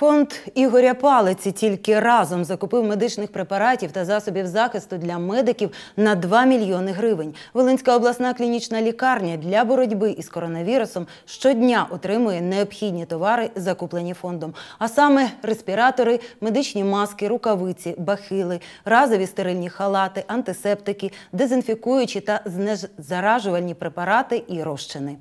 Фонд Ігоря Палиці тільки разом закупив медичних препаратів та засобів захисту для медиків на 2 мільйони гривень. Волинська обласна клінічна лікарня для боротьби із коронавірусом щодня отримує необхідні товари, закуплені фондом. А саме респіратори, медичні маски, рукавиці, бахили, разові стерильні халати, антисептики, дезінфікуючі та знезаражувальні препарати і розчини.